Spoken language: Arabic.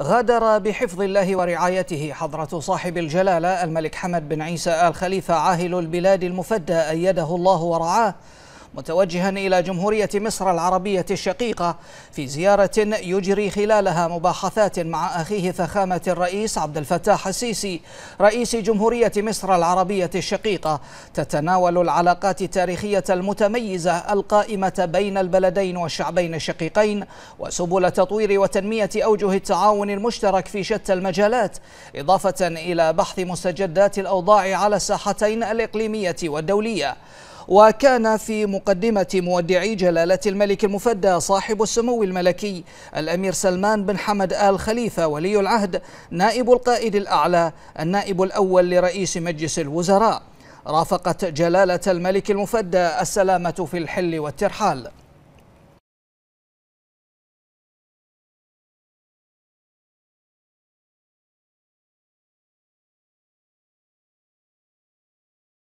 غادر بحفظ الله ورعايته حضرة صاحب الجلالة الملك حمد بن عيسى آل خليفة عاهل البلاد المفدى أيده الله ورعاه متوجها إلى جمهورية مصر العربية الشقيقة في زيارة يجري خلالها مباحثات مع أخيه فخامة الرئيس عبد الفتاح السيسي رئيس جمهورية مصر العربية الشقيقة تتناول العلاقات التاريخية المتميزة القائمة بين البلدين والشعبين الشقيقين وسبل تطوير وتنمية أوجه التعاون المشترك في شتى المجالات إضافة إلى بحث مستجدات الأوضاع على الساحتين الإقليمية والدولية وكان في مقدمة مودعي جلالة الملك المفدى صاحب السمو الملكي الأمير سلمان بن حمد آل خليفة ولي العهد نائب القائد الأعلى النائب الأول لرئيس مجلس الوزراء رافقت جلالة الملك المفدى السلامة في الحل والترحال